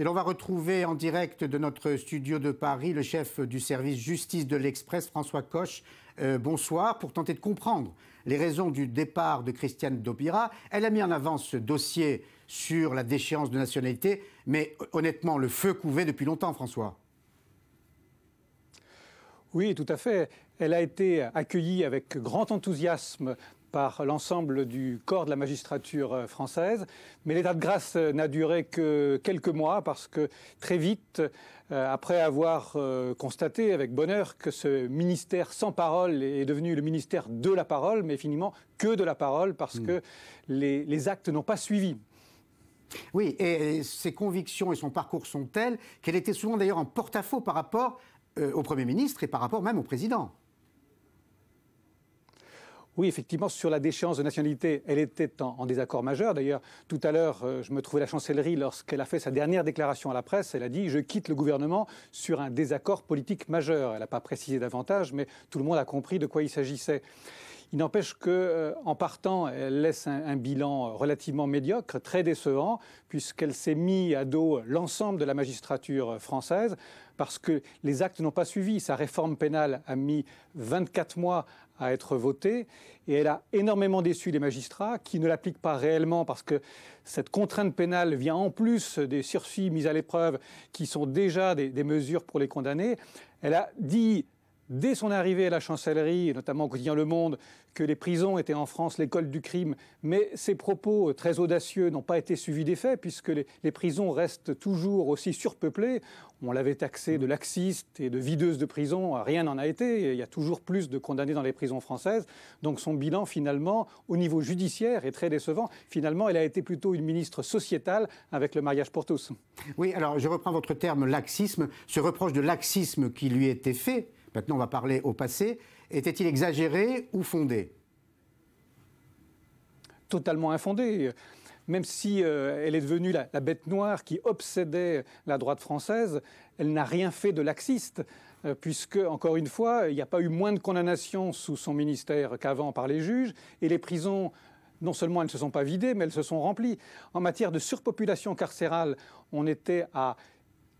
Et l'on va retrouver en direct de notre studio de Paris le chef du service justice de l'Express, François Coche. Euh, bonsoir, pour tenter de comprendre les raisons du départ de Christiane Daupira. Elle a mis en avant ce dossier sur la déchéance de nationalité, mais honnêtement, le feu couvait depuis longtemps, François. Oui, tout à fait. Elle a été accueillie avec grand enthousiasme par l'ensemble du corps de la magistrature euh, française. Mais l'état de grâce euh, n'a duré que quelques mois parce que très vite, euh, après avoir constaté avec bonheur que ce ministère sans parole est devenu le ministère de la parole, mais finalement que de la parole parce hmm. que les, actes n'ont pas suivi. Oui, et ses convictions et son parcours sont tels qu'elle était souvent d'ailleurs en porte-à-faux par rapport au Premier ministre et par rapport même au Président. Oui, effectivement, sur la déchéance de nationalité, elle était en, désaccord majeur. D'ailleurs, tout à l'heure, euh, je me trouvais la chancellerie lorsqu'elle a fait sa dernière déclaration à la presse. Elle a dit Je quitte le gouvernement sur un désaccord politique majeur. Elle n'a pas précisé davantage, mais tout le monde a compris de quoi il s'agissait. Il n'empêche que, euh, en partant, elle laisse un, bilan euh, relativement médiocre, très décevant, puisqu'elle s'est mis à dos l'ensemble de la magistrature euh, française parce que les actes n'ont pas suivi. Sa réforme pénale a mis 24 mois à être votée et elle a énormément déçu les magistrats qui ne l'appliquent pas réellement parce que cette contrainte pénale vient en plus des sursis mis à l'épreuve qui sont déjà des, mesures pour les condamner. Elle a dit dès son arrivée à la chancellerie, notamment au quotidien Le Monde, que les prisons étaient en France l'école du crime. Mais ses propos euh, très audacieux n'ont pas été suivis d'effet, puisque les, les, prisons restent toujours aussi surpeuplées. On l'avait taxé de laxiste et de videuse de prison, rien n'en a été. Il y a toujours plus de condamnés dans les prisons françaises. Donc son bilan, finalement, au niveau judiciaire, est très décevant. Finalement, elle a été plutôt une ministre sociétale avec le mariage pour tous. Oui, alors je reprends votre terme laxisme. Ce reproche de laxisme qui lui était fait, maintenant on va parler au passé, était-il exagéré ou fondé Totalement infondé même si euh, elle est devenue la, bête noire qui obsédait la droite française, elle n'a rien fait de laxiste, euh, puisque, encore une fois, il n'y a pas eu moins de condamnations sous son ministère qu'avant par les juges, et les prisons, non seulement elles ne se sont pas vidées, mais elles se sont remplies. En matière de surpopulation carcérale, on était à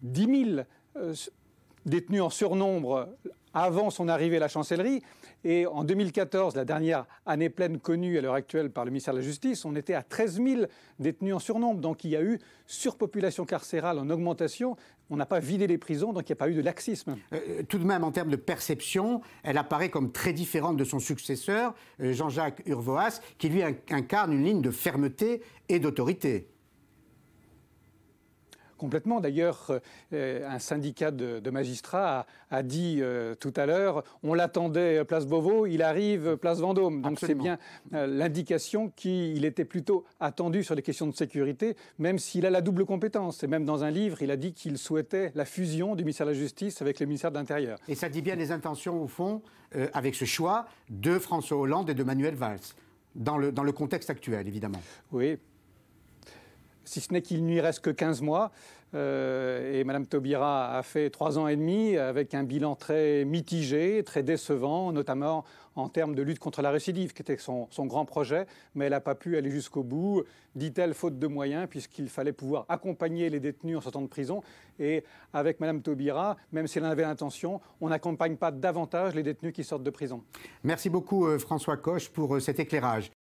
10 000 euh, détenus en surnombre avant son arrivée à la chancellerie. Et en 2014, la dernière année pleine connue à l'heure actuelle par le ministère de la Justice, on était à 13 000 détenus en surnombre. Donc il y a eu surpopulation carcérale en augmentation. On n'a pas vidé les prisons, donc il n'y a pas eu de laxisme. Euh, euh, tout de même, en termes de perception, elle apparaît comme très différente de son successeur, euh, Jean-Jacques Urvoas, qui lui incarne une ligne de fermeté et d'autorité complètement. D'ailleurs, euh, un syndicat de, magistrats a, dit euh, tout à l'heure, on l'attendait euh, place Beauvau, il arrive place Vendôme. Donc c'est bien l'indication qu'il était plutôt attendu sur les questions de sécurité, même s'il a la double compétence. Et même dans un livre, il a dit qu'il souhaitait la fusion du ministère de la Justice avec le ministère de l'Intérieur. Et ça dit bien les intentions, au fond, avec ce choix de François Hollande et de Manuel Valls. Dans le, dans le contexte actuel, évidemment. Oui, si ce n'est qu'il n'y reste que 15 mois. Euh, et Mme Taubira a fait trois ans et demi avec un bilan très mitigé, très décevant, notamment en termes de lutte contre la récidive, qui était son, son grand projet, mais elle n'a pas pu aller jusqu'au bout, dit-elle, faute de moyens, puisqu'il fallait pouvoir accompagner les détenus en sortant de prison. Et avec Mme Taubira, même si elle en avait l'intention, on n'accompagne pas davantage les détenus qui sortent de prison. Merci beaucoup euh, François Coche pour euh, cet éclairage.